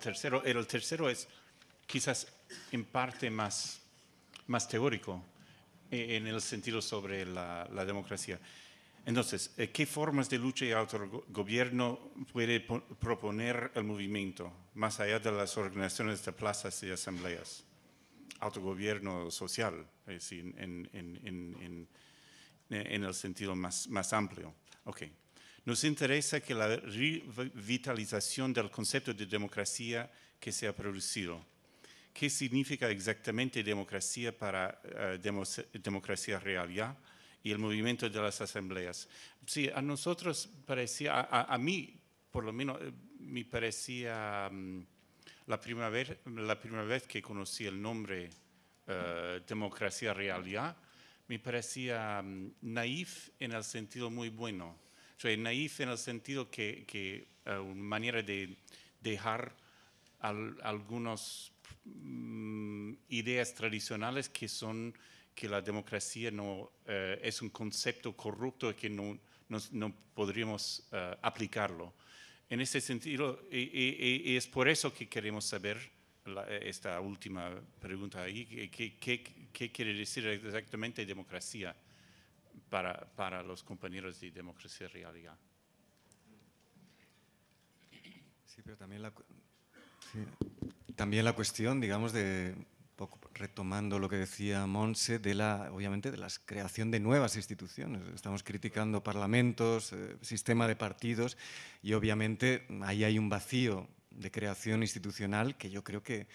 tercero, el tercero es quizás en parte más, más teórico e, en el sentido sobre la, democracia. Entonces, eh, ¿qué formas de lucha y autogobierno puede proponer el movimiento, más allá de las organizaciones de plazas y asambleas? Autogobierno social, es decir, en, en, en, en el sentido más, más amplio. Okay. Nos interesa que la revitalización del concepto de democracia que se ha producido. ¿Qué significa exactamente democracia para eh, democracia real ya? Y el movimiento de las asambleas. Sí, a nosotros parecía, a, mí por lo menos eh, me parecía mm, la, primera vez, que conocí el nombre eh, democracia real ya, me parecía mm, naif en el sentido muy bueno soy naif en el sentido que, que eh, una manera de dejar algunas mm, ideas tradicionales que son que la democracia eh, es un concepto corrupto y que no, podríamos eh, aplicarlo. En ese sentido, y, es por eso que queremos saber esta última pregunta ahí, qué quiere decir exactamente democracia? para, los compañeros de democracia real Sí, pero también la, también la cuestión, digamos, de retomando lo que decía Monse, de la, obviamente de la creación de nuevas instituciones. Estamos criticando parlamentos, eh, sistema de partidos y obviamente ahí hay un vacío de creación institucional que yo creo que,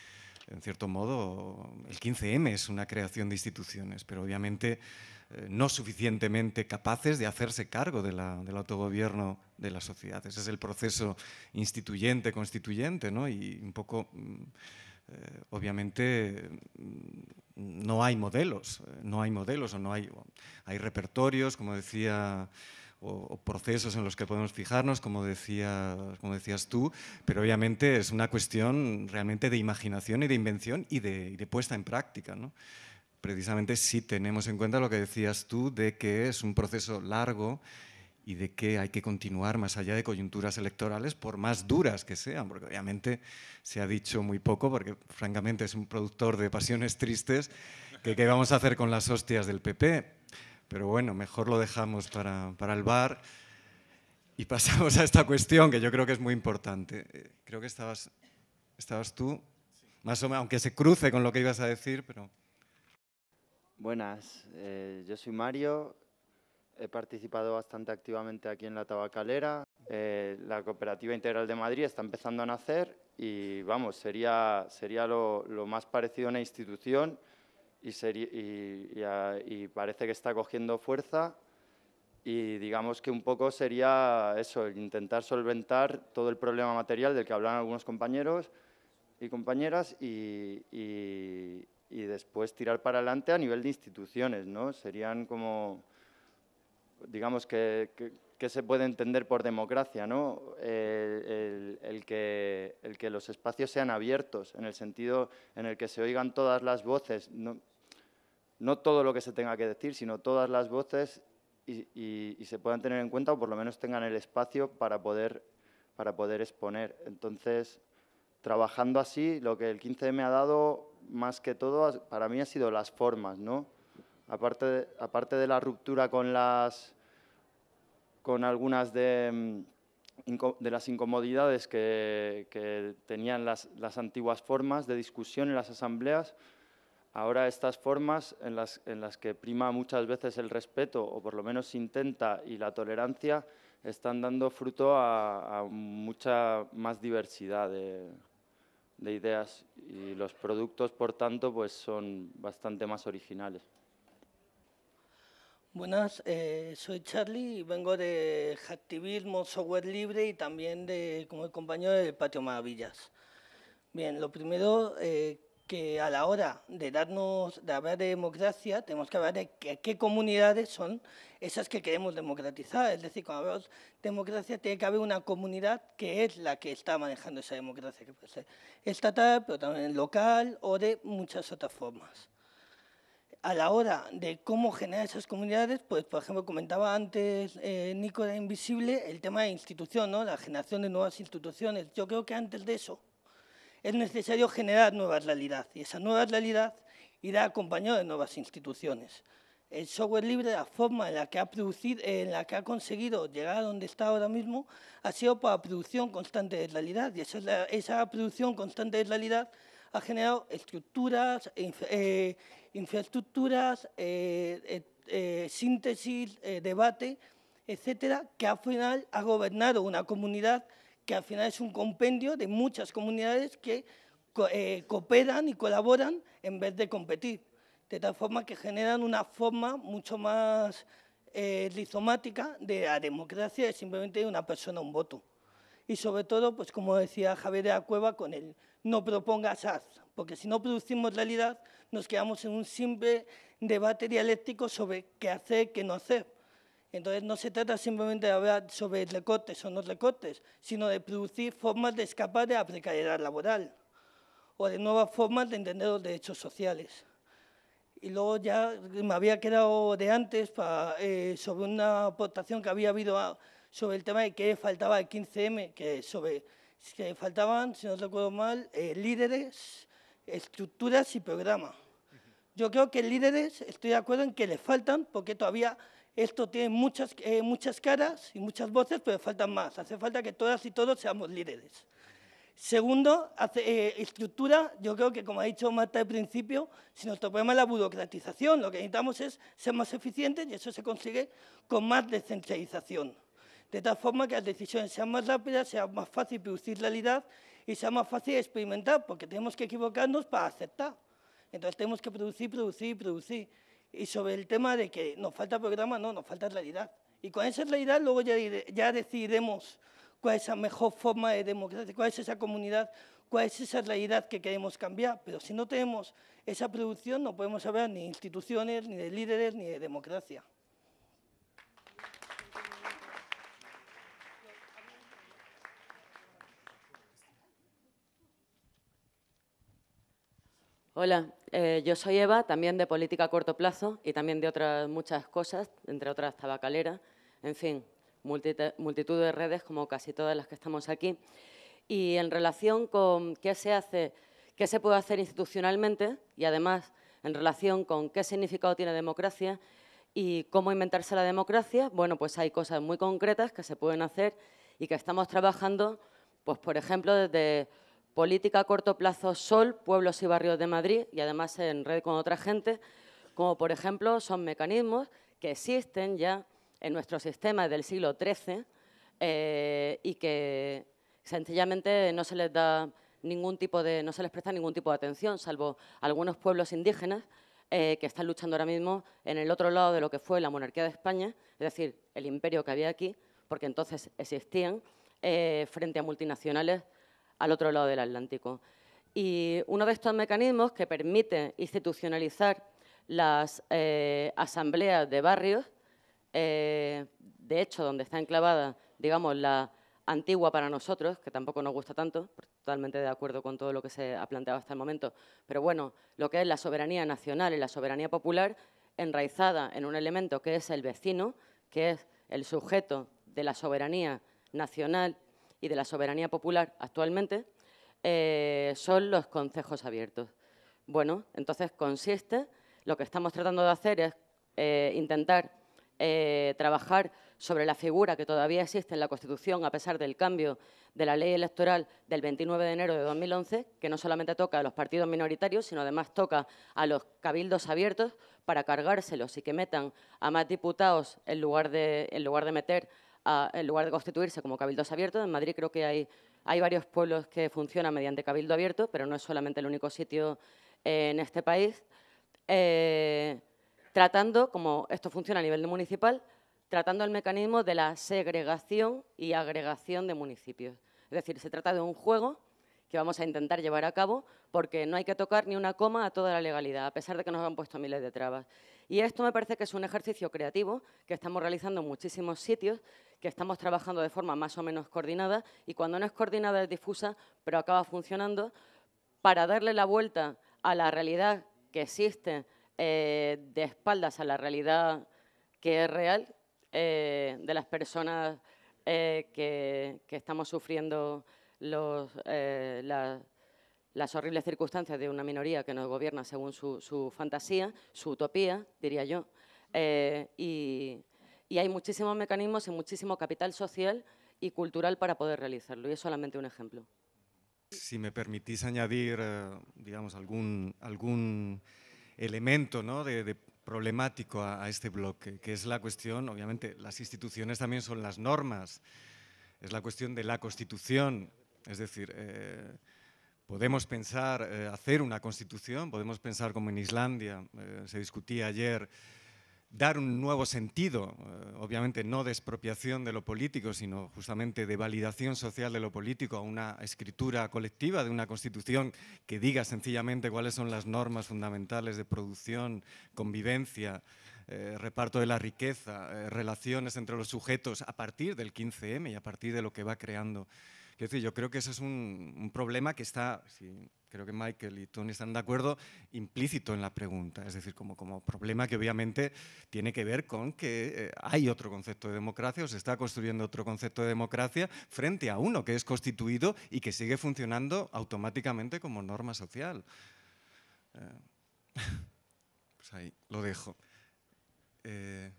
en cierto modo, el 15M es una creación de instituciones, pero obviamente eh, no suficientemente capaces de hacerse cargo del autogobierno de la sociedad. Ese es el proceso instituyente, constituyente, ¿no? Y un poco, mm, eh, obviamente, mm, no hay modelos, eh, no hay modelos o no hay, repertorios, como decía o, procesos en los que podemos fijarnos, como, decías tú, pero obviamente es una cuestión realmente de imaginación y de invención y de, y de puesta en práctica. ¿no? precisamente si tenemos en cuenta lo que decías tú de que es un proceso largo y de que hay que continuar más allá de coyunturas electorales, por más duras que sean, porque obviamente se ha dicho muy poco, porque francamente es un productor de pasiones tristes, que qué vamos a hacer con las hostias del PP. Pero bueno, mejor lo dejamos para, para el bar y pasamos a esta cuestión, que yo creo que es muy importante. Eh, creo que estabas, estabas tú, más o aunque se cruce con lo que ibas a decir, pero... Buenas, eh, yo soy Mario, he participado bastante activamente aquí en la tabacalera. Eh, la Cooperativa Integral de Madrid está empezando a nacer y vamos, sería, sería lo, más parecido a una institución y, parece que está cogiendo fuerza y digamos que un poco sería eso, intentar solventar todo el problema material del que hablan algunos compañeros y compañeras y, y después tirar para adelante a nivel de instituciones, ¿no? Serían como, digamos, que, que, se puede entender por democracia, ¿no? El, que, el que los espacios sean abiertos, en el sentido en el que se oigan todas las voces, no, todo lo que se tenga que decir, sino todas las voces y, se puedan tener en cuenta o por lo menos tengan el espacio para poder, para poder exponer. Entonces, trabajando así, lo que el 15M ha dado más que todo para mí ha sido las formas, ¿no? Aparte de, aparte de la ruptura con las con algunas de, mm, de las incomodidades que, que tenían las, las, antiguas formas de discusión en las asambleas, ahora estas formas en las, en las que prima muchas veces el respeto, o por lo menos se intenta, y la tolerancia, están dando fruto a, a mucha más diversidad de, de ideas y los productos, por tanto, pues son bastante más originales. Buenas, eh, soy Charlie y vengo de Hacktivismo, software libre y también de, como el compañero del Patio Maravillas. Bien, lo primero, eh, que a la hora de darnos de hablar de democracia tenemos que hablar de qué, comunidades son esas que queremos democratizar. Es decir, cuando hablamos de democracia tiene que haber una comunidad que es la que está manejando esa democracia, que puede ser estatal, pero también local o de muchas otras formas. A la hora de cómo generar esas comunidades, pues por ejemplo comentaba antes eh, Nico de Invisible el tema de institución, ¿no? la generación de nuevas instituciones. Yo creo que antes de eso es necesario generar nuevas realidad y esa nueva realidad irá acompañada de nuevas instituciones. El software libre, la forma en la que ha, producido, en la que ha conseguido llegar a donde está ahora mismo, ha sido para producción constante de realidad y esa, producción constante de realidad ha generado estructuras, eh, infraestructuras, eh, eh, síntesis, debate, etcétera, que al final ha gobernado una comunidad que al final es un compendio de muchas comunidades que eh, cooperan y colaboran en vez de competir, de tal forma que generan una forma mucho más eh, rizomática de la democracia, es simplemente una persona un voto. Y sobre todo, pues como decía Javier de la Cueva, con el no propongas haz, porque si no producimos realidad nos quedamos en un simple debate dialéctico sobre qué hacer, qué no hacer entonces no se trata simplemente de hablar sobre recortes o no recortes, sino de producir formas de escapar de la precariedad laboral o de nuevas formas de entender los derechos sociales. Y luego ya me había quedado de antes eh, sobre una aportación que había habido sobre el tema de que faltaba el 15M, que sobre que faltaban, si no recuerdo mal, eh, líderes, estructuras y programa. Yo creo que líderes, estoy de acuerdo en que les faltan porque todavía esto tiene muchas, eh, muchas caras y muchas voces, pero faltan más. Hace falta que todas y todos seamos líderes. Segundo, hace, eh, estructura. Yo creo que, como ha dicho Marta al principio, si nuestro problema es la burocratización, lo que necesitamos es ser más eficientes y eso se consigue con más descentralización. De tal forma que las decisiones sean más rápidas, sea más fácil producir realidad y sea más fácil experimentar, porque tenemos que equivocarnos para aceptar. Entonces tenemos que producir, producir, producir. Y sobre el tema de que nos falta programa, no, nos falta realidad. Y con esa realidad luego ya, ya decidiremos cuál es la mejor forma de democracia, cuál es esa comunidad, cuál es esa realidad que queremos cambiar. Pero si no tenemos esa producción no podemos hablar ni de instituciones, ni de líderes, ni de democracia. Hola, eh, yo soy Eva, también de política a corto plazo y también de otras muchas cosas, entre otras tabacalera, en fin, multitud de redes como casi todas las que estamos aquí. Y en relación con qué se hace, qué se puede hacer institucionalmente y además en relación con qué significado tiene democracia y cómo inventarse la democracia, bueno, pues hay cosas muy concretas que se pueden hacer y que estamos trabajando, pues por ejemplo, desde Política a corto plazo SOL, pueblos y barrios de Madrid, y además en red con otra gente, como por ejemplo son mecanismos que existen ya en nuestro sistema del siglo XIII eh, y que sencillamente no se les da ningún tipo de, no se les presta ningún tipo de atención, salvo algunos pueblos indígenas eh, que están luchando ahora mismo en el otro lado de lo que fue la monarquía de España, es decir, el imperio que había aquí, porque entonces existían, eh, frente a multinacionales al otro lado del Atlántico. Y uno de estos mecanismos que permite institucionalizar las eh, asambleas de barrios, eh, de hecho, donde está enclavada, digamos, la antigua para nosotros, que tampoco nos gusta tanto, totalmente de acuerdo con todo lo que se ha planteado hasta el momento, pero bueno, lo que es la soberanía nacional y la soberanía popular enraizada en un elemento que es el vecino, que es el sujeto de la soberanía nacional y de la soberanía popular actualmente eh, son los consejos abiertos. Bueno, entonces consiste, lo que estamos tratando de hacer es eh, intentar eh, trabajar sobre la figura que todavía existe en la Constitución a pesar del cambio de la ley electoral del 29 de enero de 2011, que no solamente toca a los partidos minoritarios, sino además toca a los cabildos abiertos para cargárselos y que metan a más diputados en lugar de, en lugar de meter en lugar de constituirse como cabildos abiertos. En Madrid creo que hay, varios pueblos que funcionan mediante cabildo abierto, pero no es solamente el único sitio eh, en este país. Eh, tratando, como esto funciona a nivel municipal, tratando el mecanismo de la segregación y agregación de municipios. Es decir, se trata de un juego que vamos a intentar llevar a cabo porque no hay que tocar ni una coma a toda la legalidad, a pesar de que nos han puesto miles de trabas. Y esto me parece que es un ejercicio creativo que estamos realizando en muchísimos sitios que estamos trabajando de forma más o menos coordinada y cuando no es coordinada es difusa, pero acaba funcionando para darle la vuelta a la realidad que existe eh, de espaldas a la realidad que es real eh, de las personas eh, que, que, estamos sufriendo los, las horribles circunstancias de una minoría que nos gobierna según su, su fantasía, su utopía, diría yo. y y hay muchísimos mecanismos y muchísimo capital social y cultural para poder realizarlo. Y es solamente un ejemplo. Si me permitís añadir, eh, digamos, algún, algún elemento ¿no? de, problemático a, este bloque, que es la cuestión, obviamente, las instituciones también son las normas, es la cuestión de la constitución, es decir, eh, podemos pensar eh, hacer una constitución, podemos pensar como en Islandia, se discutía ayer, dar un nuevo sentido obviamente no de expropiación de lo político, sino justamente de validación social de lo político a una escritura colectiva de una constitución que diga sencillamente cuáles son las normas fundamentales de producción, convivencia, eh, reparto de la riqueza, eh, relaciones entre los sujetos a partir del 15M y a partir de lo que va creando es decir, yo creo que ese es un, problema que está, creo que Michael y Tony están de acuerdo, implícito en la pregunta. Es decir, como, como problema que obviamente tiene que ver con que eh, hay otro concepto de democracia o se está construyendo otro concepto de democracia frente a uno que es constituido y que sigue funcionando automáticamente como norma social. Eh, pues ahí lo dejo. Eh,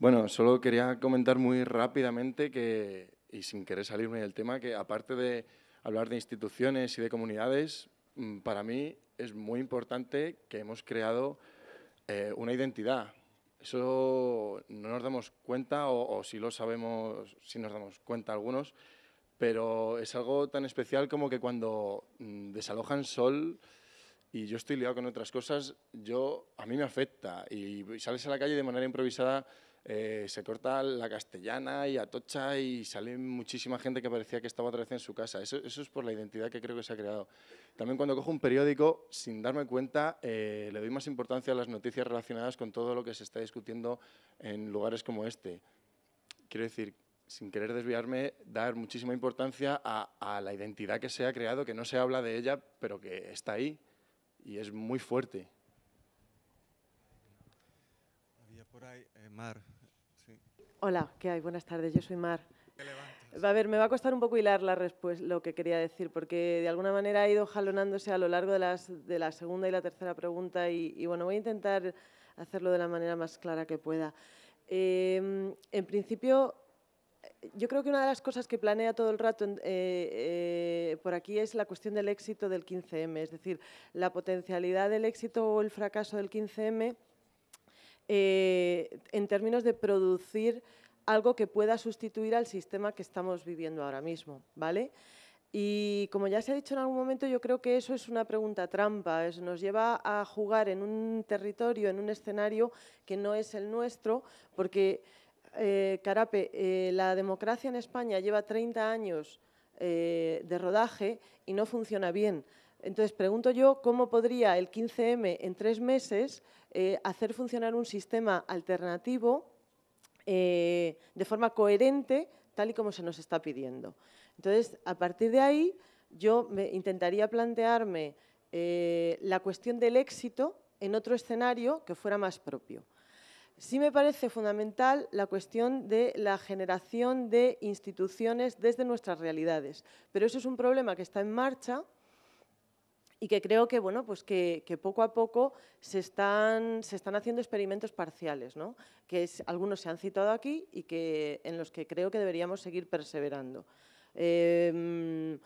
bueno, solo quería comentar muy rápidamente que, y sin querer salirme del tema, que aparte de hablar de instituciones y de comunidades, mm, para mí es muy importante que hemos creado eh, una identidad. Eso no nos damos cuenta, o, si lo sabemos, si nos damos cuenta algunos, pero es algo tan especial como que cuando mm, desalojan sol y yo estoy liado con otras cosas, yo, a mí me afecta y sales a la calle de manera improvisada eh, se corta la castellana y Atocha y sale muchísima gente que parecía que estaba otra vez en su casa. Eso, es por la identidad que creo que se ha creado. También cuando cojo un periódico, sin darme cuenta, eh, le doy más importancia a las noticias relacionadas con todo lo que se está discutiendo en lugares como este. Quiero decir, sin querer desviarme, dar muchísima importancia a, la identidad que se ha creado, que no se habla de ella, pero que está ahí y es muy fuerte. Había por ahí, eh, Mar, Hola, ¿qué hay? Buenas tardes, yo soy Mar. A ver, me va a costar un poco hilar la lo que quería decir, porque de alguna manera ha ido jalonándose a lo largo de, de la segunda y la tercera pregunta y, bueno, voy a intentar hacerlo de la manera más clara que pueda. Em, en principio, yo creo que una de las cosas que planea todo el rato eh, eh, por aquí es la cuestión del éxito del 15M, es decir, la potencialidad del éxito o el fracaso del 15M eh, en términos de producir algo que pueda sustituir al sistema que estamos viviendo ahora mismo, ¿vale? Y como ya se ha dicho en algún momento, yo creo que eso es una pregunta trampa, nos lleva a jugar en un territorio, en un escenario que no es el nuestro, porque, eh, Carape, eh, la democracia en España lleva 30 años de rodaje y no funciona bien. Entonces, pregunto yo cómo podría el 15M en tres meses eh, hacer funcionar un sistema alternativo eh, de forma coherente, tal y como se nos está pidiendo. Entonces, a partir de ahí, yo intentaría plantearme eh, la cuestión del éxito en otro escenario que fuera más propio. Sí me parece fundamental la cuestión de la generación de instituciones desde nuestras realidades, pero eso es un problema que está en marcha y que creo que, bueno, pues que, poco a poco se están, se están haciendo experimentos parciales, que algunos se han citado aquí y que, en los que creo que deberíamos seguir perseverando. Em,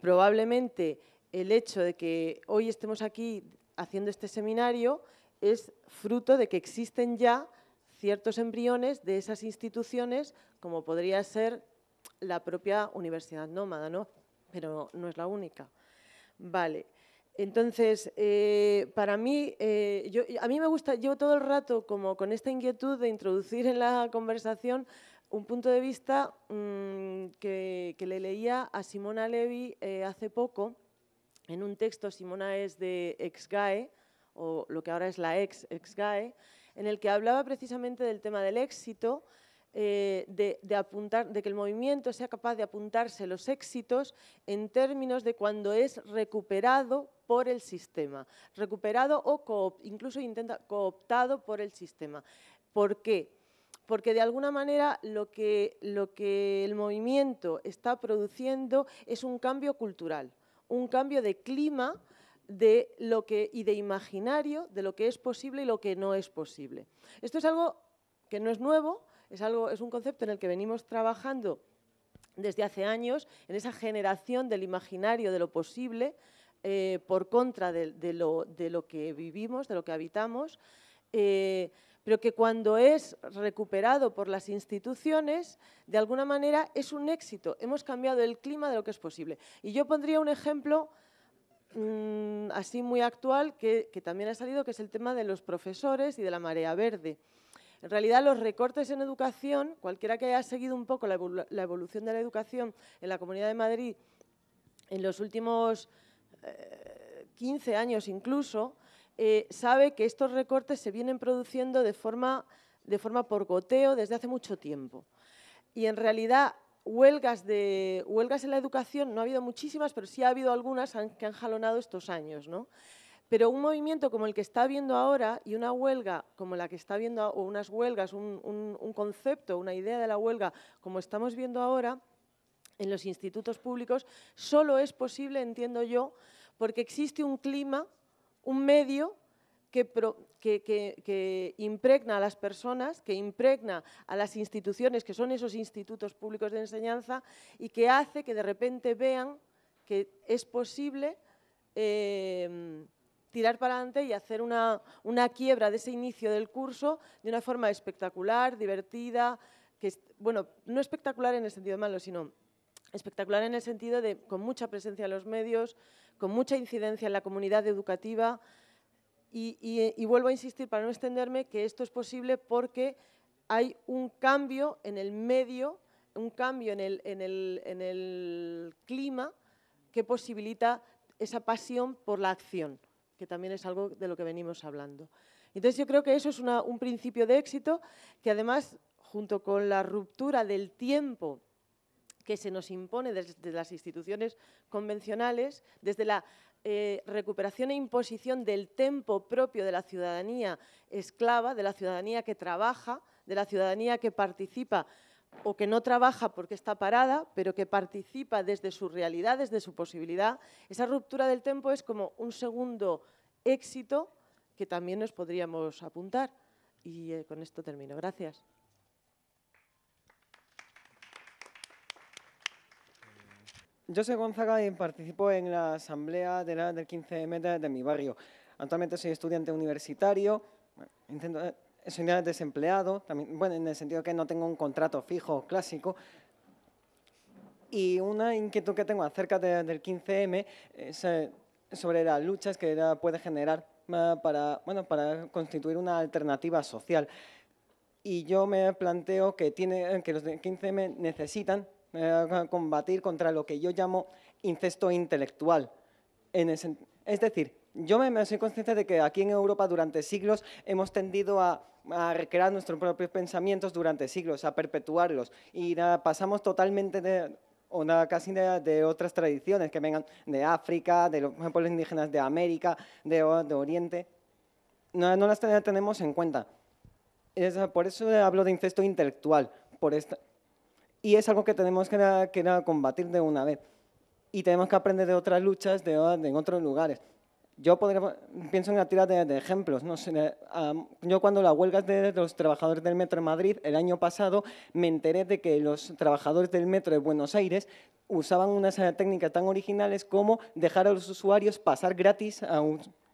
probablemente el hecho de que hoy estemos aquí haciendo este seminario es fruto de que existen ya ciertos embriones de esas instituciones, como podría ser la propia Universidad Nómada, ¿no? pero no es la única. Vale. Entonces, eh, para mí, eh, yo, a mí me gusta, llevo todo el rato como con esta inquietud de introducir en la conversación un punto de vista mm, que, le leía a Simona Levy eh, hace poco en un texto, Simona es de Exgae, o lo que ahora es la ex Exgae, en el que hablaba precisamente del tema del éxito, eh, de, que el movimiento sea capaz de apuntarse los éxitos en términos de cuando es recuperado por el sistema, recuperado o incluso intenta cooptado por el sistema. ¿Por qué? porque de alguna manera lo que, lo que, el movimiento está produciendo es un cambio cultural, un cambio de clima de lo que, y de imaginario de lo que es posible y lo que no es posible. Esto es algo que no es nuevo, es, un concepto en el que venimos trabajando desde hace años, en esa generación del imaginario de lo posible, eh, por contra de, lo, que vivimos, de lo que habitamos, eh, pero que cuando es recuperado por las instituciones, de alguna manera es un éxito. Hemos cambiado el clima de lo que es posible. Y yo pondría un ejemplo mm, así muy actual que también ha salido, que es el tema de los profesores y de la marea verde. En realidad, los recortes en educación, cualquiera que haya seguido un poco la, evolución de la educación en la Comunidad de Madrid en los últimos 15 eh, años incluso, eh, sabe que estos recortes se vienen produciendo de forma, de forma por goteo desde hace mucho tiempo. Y en realidad huelgas, de, huelgas en la educación no ha habido muchísimas, pero sí ha habido algunas que han jalonado estos años. ¿no? Pero un movimiento como el que está viendo ahora y una huelga como la que está viendo, o unas huelgas, un, concepto, una idea de la huelga como estamos viendo ahora en los institutos públicos, solo es posible, entiendo yo, porque existe un clima, un medio que, impregna a las personas, que impregna a las instituciones, que son esos institutos públicos de enseñanza, y que hace que de repente vean que es posible eh, tirar para adelante y hacer una, quiebra de ese inicio del curso de una forma espectacular, divertida, que bueno, no espectacular en el sentido malo, sino espectacular en el sentido de con mucha presencia en los medios, con mucha incidencia en la comunidad educativa. Y, vuelvo a insistir para no extenderme que esto es posible porque hay un cambio en el medio, un cambio en el clima que posibilita esa pasión por la acción que también es algo de lo que venimos hablando. Entonces yo creo que eso es un principio de éxito que además, junto con la ruptura del tiempo que se nos impone desde las instituciones convencionales, desde la eh, recuperación e imposición del tiempo propio de la ciudadanía esclava, de la ciudadanía que trabaja, de la ciudadanía que participa o que no trabaja porque está parada, pero que participa desde su realidad, desde su posibilidad, esa ruptura del tiempo es como un segundo éxito que también nos podríamos apuntar. Y eh, con esto termino. Gracias. Yo soy Gonzaga y participo en la asamblea del 15M de, de mi barrio. Actualmente soy estudiante universitario. intento, eh, soy desempleado, también, bueno, en el sentido que no tengo un contrato fijo clásico. Y una inquietud que tengo acerca del 15M es eh, sobre las luchas que puede generar para, bueno, para constituir una alternativa social. Y yo me planteo que, tiene, que los del 15M necesitan eh, combatir contra lo que yo llamo incesto intelectual. es decir, yo me soy consciente de que aquí en Europa durante siglos hemos tendido a a recrear nuestros propios pensamientos durante siglos, a perpetuarlos. Y nada, pasamos totalmente de, o nada, casi de, otras tradiciones que vengan de África, de los pueblos indígenas de América, de, de Oriente. No, no, las tenemos en cuenta. por eso hablo de incesto intelectual. Por esta, y es algo que tenemos que, que combatir de una vez. Y tenemos que aprender de otras luchas de en otros lugares. Yo pienso en la tira de, ejemplos. Yo cuando la huelga de los trabajadores del Metro en Madrid, el año pasado me enteré de que los trabajadores del Metro de Buenos Aires usaban unas eh, técnicas tan originales como dejar a los usuarios pasar gratis a,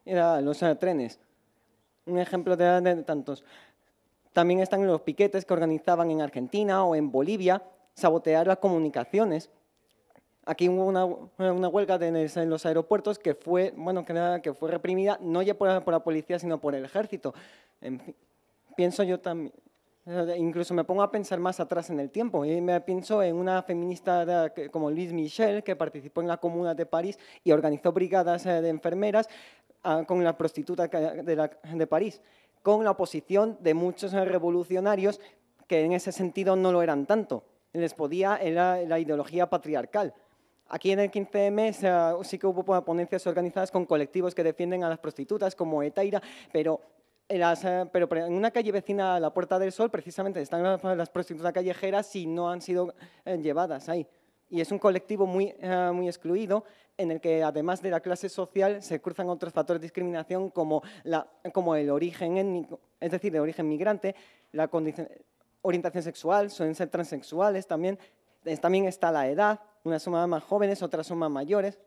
eh, los eh, trenes. Un ejemplo de tantos. También están los piquetes que organizaban en Argentina o en Bolivia, sabotear las comunicaciones Aquí hubo una, huelga en los aeropuertos que fue, bueno, que, nada, que fue reprimida no ya por, la policía, sino por el ejército. En fin, pienso yo también, incluso me pongo a pensar más atrás en el tiempo. Y me pienso en una feminista como Louise Michel, que participó en la Comuna de París y organizó brigadas eh, de enfermeras ah, con la prostituta de, de París, con la oposición de muchos eh, revolucionarios que en ese sentido no lo eran tanto les podía era la ideología patriarcal. Aquí en el 15M sí que hubo pues, ponencias organizadas con colectivos que defienden a las prostitutas, como Etaira, pero en eh, una calle vecina a la Puerta del Sol, precisamente, están las prostitutas callejeras y no han sido eh, llevadas ahí. Y es un colectivo muy, eh, muy excluido, en el que además de la clase social se cruzan otros factores de discriminación como, como el origen étnico, es decir, de origen migrante, la orientación sexual, suelen ser transexuales también, también está la edad, unas son más jóvenes, otras suma más mayores.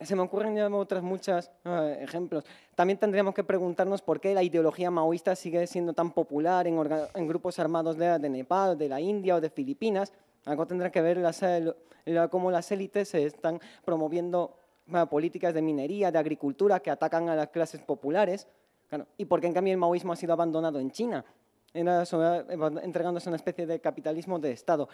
Se me ocurren ya otras muchas ah, ejemplos. También tendríamos que preguntarnos por qué la ideología maoísta sigue siendo tan popular en, grupos armados de, Nepal, de la India o de Filipinas. Algo tendrá que ver con cómo las élites se están promoviendo ah, políticas de minería, de agricultura que atacan a las clases populares. y por qué en cambio el maoísmo ha sido abandonado en China. Eh, entregándose a una especie de capitalismo de Estado.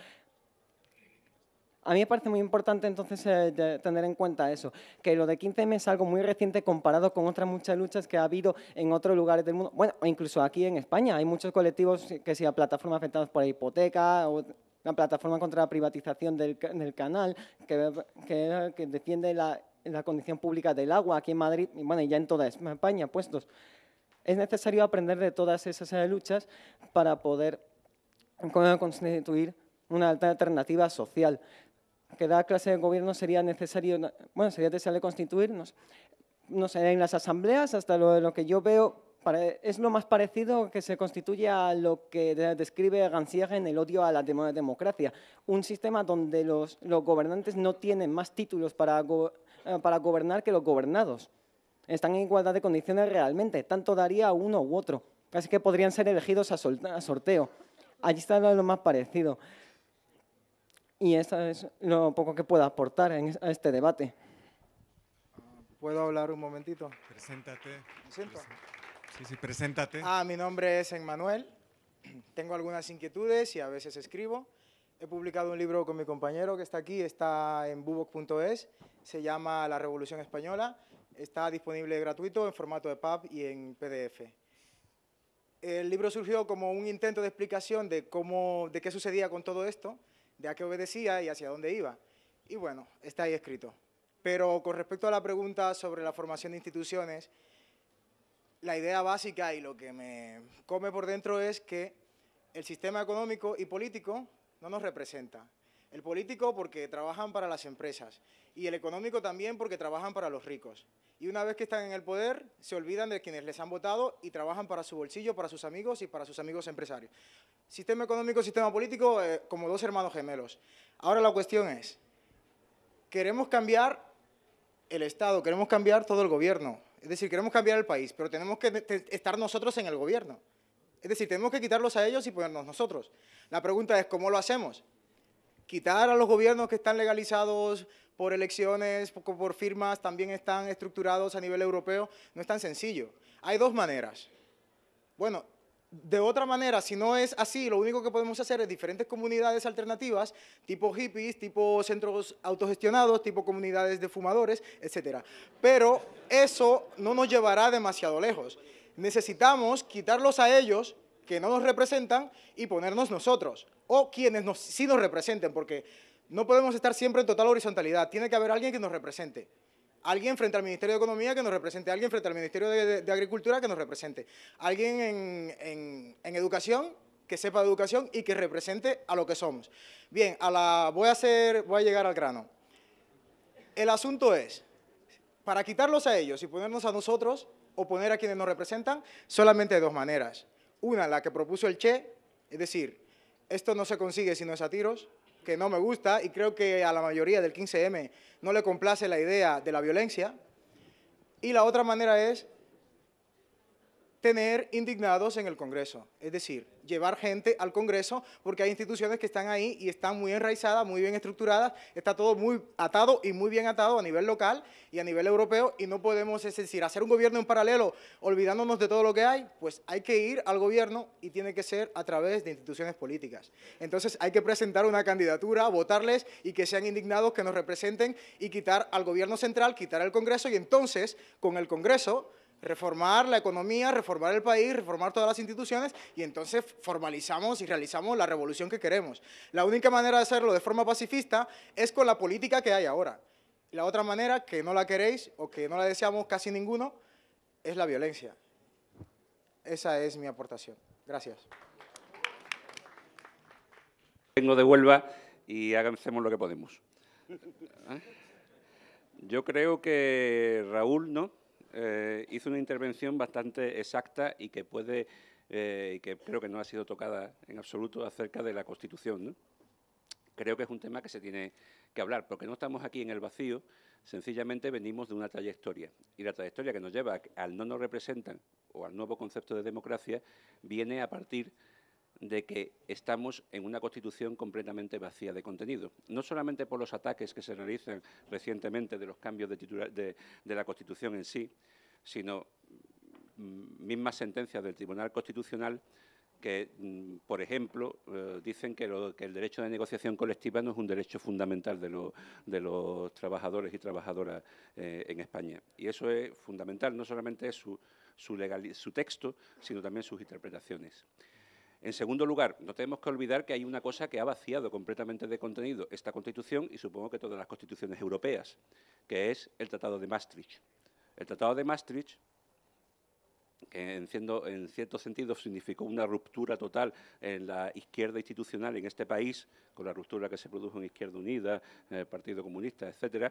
A mí me parece muy importante entonces eh, tener en cuenta eso, que lo de 15M es algo muy reciente comparado con otras muchas luchas que ha habido en otros lugares del mundo. Bueno, incluso aquí en España hay muchos colectivos que sea plataformas afectadas por la hipoteca o la plataforma contra la privatización del, canal, que, que, defiende la, la, condición pública del agua aquí en Madrid y bueno, ya en toda España puestos. Es necesario aprender de todas esas luchas para poder constituir una alternativa social. Que la clase de gobierno sería necesario, bueno, sería necesario constituirnos. No sé, en las asambleas, hasta lo, que yo veo, es lo más parecido que se constituye a lo que describe Gansier en el odio a la democracia. Un sistema donde los, gobernantes no tienen más títulos para eh, gobernar que los gobernados están en igualdad de condiciones realmente. Tanto daría uno u otro. Casi que podrían ser elegidos a, sorteo. Allí está lo más parecido. Y eso es lo poco que puedo aportar en, a este debate. ¿Puedo hablar un momentito? Preséntate. ¿Me Sí, sí, preséntate. Ah, mi nombre es Emmanuel. Tengo algunas inquietudes y a veces escribo. He publicado un libro con mi compañero que está aquí, está en bubok.es, se llama La Revolución Española Está disponible gratuito en formato de PAP y en PDF. El libro surgió como un intento de explicación de, cómo, de qué sucedía con todo esto, de a qué obedecía y hacia dónde iba. Y bueno, está ahí escrito. Pero con respecto a la pregunta sobre la formación de instituciones, la idea básica y lo que me come por dentro es que el sistema económico y político no nos representa. El político porque trabajan para las empresas y el económico también porque trabajan para los ricos. Y una vez que están en el poder, se olvidan de quienes les han votado y trabajan para su bolsillo, para sus amigos y para sus amigos empresarios. Sistema económico, sistema político, eh, como dos hermanos gemelos. Ahora la cuestión es, queremos cambiar el Estado, queremos cambiar todo el gobierno. Es decir, queremos cambiar el país, pero tenemos que estar nosotros en el gobierno. Es decir, tenemos que quitarlos a ellos y ponernos nosotros. La pregunta es, ¿cómo lo hacemos? quitar a los gobiernos que están legalizados por elecciones, por, por firmas, también están estructurados a nivel europeo, no es tan sencillo. Hay dos maneras. Bueno, de otra manera, si no es así, lo único que podemos hacer es diferentes comunidades alternativas, tipo hippies, tipo centros autogestionados, tipo comunidades de fumadores, etc. Pero eso no nos llevará demasiado lejos. Necesitamos quitarlos a ellos, que no nos representan, y ponernos nosotros o quienes sí nos representen, porque no podemos estar siempre en total horizontalidad. Tiene que haber alguien que nos represente. Alguien frente al Ministerio de Economía que nos represente, alguien frente al Ministerio de, Agricultura que nos represente, alguien en, educación que sepa de educación y que represente a lo que somos. Bien, a la, voy, a hacer, voy a llegar al grano. El asunto es, para quitarlos a ellos y ponernos a nosotros o poner a quienes nos representan, solamente de dos maneras. Una, la que propuso el Che, es decir, esto no se consigue sino es a tiros, que no me gusta y creo que a la mayoría del 15M no le complace la idea de la violencia. Y la otra manera es tener indignados en el Congreso, es decir, llevar gente al Congreso porque hay instituciones que están ahí y están muy enraizadas, muy bien estructuradas, está todo muy atado y muy bien atado a nivel local y a nivel europeo y no podemos, es decir, hacer un gobierno en paralelo olvidándonos de todo lo que hay, pues hay que ir al gobierno y tiene que ser a través de instituciones políticas. Entonces hay que presentar una candidatura, votarles y que sean indignados, que nos representen y quitar al gobierno central, quitar al Congreso y entonces con el Congreso reformar la economía, reformar el país, reformar todas las instituciones y entonces formalizamos y realizamos la revolución que queremos. La única manera de hacerlo de forma pacifista es con la política que hay ahora. La otra manera, que no la queréis o que no la deseamos casi ninguno, es la violencia. Esa es mi aportación. Gracias. Vengo de Huelva y hagamos lo que podemos. ¿Eh? Yo creo que Raúl, ¿no? Eh, hizo una intervención bastante exacta y que puede, eh, y que creo que no ha sido tocada en absoluto acerca de la Constitución. Creo que es un tema que se tiene que hablar, porque no estamos aquí en el vacío, sencillamente venimos de una trayectoria. Y la trayectoria que nos lleva al no nos representan o al nuevo concepto de democracia viene a partir de de que estamos en una Constitución completamente vacía de contenido. No solamente por los ataques que se realizan recientemente de los cambios de, la Constitución en sí, sino mm, mismas sentencias del Tribunal Constitucional que, mm, por ejemplo, eh, dicen que, el derecho de negociación colectiva no es un derecho fundamental de, los trabajadores y trabajadoras eh, en España. Y eso es fundamental, no solamente su texto, sino también sus interpretaciones. En segundo lugar, no tenemos que olvidar que hay una cosa que ha vaciado completamente de contenido esta Constitución y supongo que todas las constituciones europeas, que es el Tratado de Maastricht. El Tratado de Maastricht que en, cierto sentido significó una ruptura total en la izquierda institucional en este país, con la ruptura que se produjo en Izquierda Unida, el Partido Comunista, etcétera,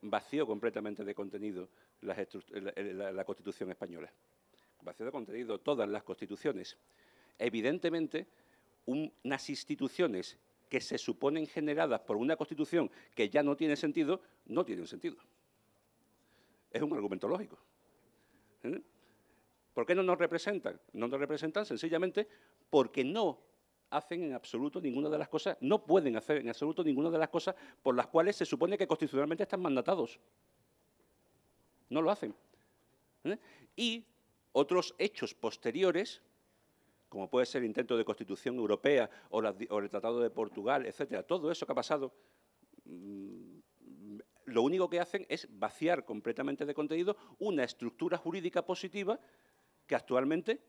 vació completamente de contenido la Constitución española. Vació de contenido todas las constituciones evidentemente unas instituciones que se suponen generadas por una Constitución que ya no tiene sentido, no tienen sentido. Es un argumento lógico. ¿eh? ¿Por qué no nos representan? No nos representan sencillamente porque no hacen en absoluto ninguna de las cosas, no pueden hacer en absoluto ninguna de las cosas por las cuales se supone que constitucionalmente están mandatados. No lo hacen. ¿eh? Y otros hechos posteriores como puede ser el intento de constitución europea o, el Tratado de Portugal, etcétera, todo eso que ha pasado, mm, lo único que hacen es vaciar completamente de contenido una estructura jurídica positiva que actualmente,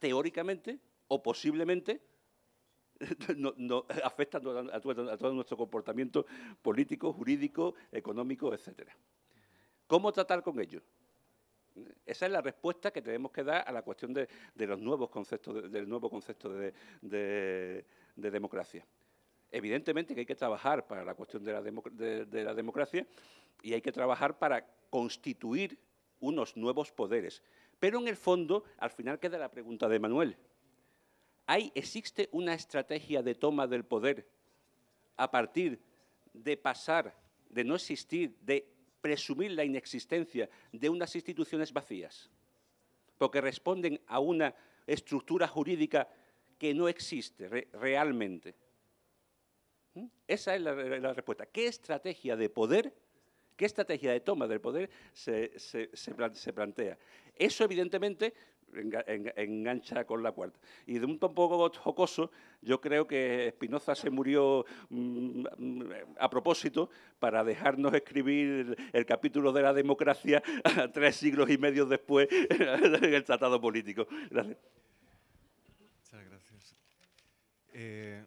teóricamente o posiblemente, afecta a todo, nuestro comportamiento político, jurídico, económico, etcétera. ¿Cómo tratar con ello? esa es la respuesta que tenemos que dar a la cuestión de, los nuevos conceptos, del nuevo concepto de, democracia. Evidentemente que hay que trabajar para la cuestión de la, democracia y hay que trabajar para constituir unos nuevos poderes. Pero en el fondo, al final queda la pregunta de Manuel. ¿Hay, ¿Existe una estrategia de toma del poder a partir de pasar, de no existir, de presumir la inexistencia de unas instituciones vacías, porque responden a una estructura jurídica que no existe realmente. ¿Mm? Esa es la, respuesta. ¿Qué estrategia de poder, qué estrategia de toma del poder se plantea? Eso, evidentemente, engancha con la cuarta. Y de un tono poco jocoso, yo creo que Spinoza se murió mm, mm, a propósito para dejarnos escribir el capítulo de la democracia tres siglos y medio después en el tratado político. Gracias. Muchas gracias. Eh,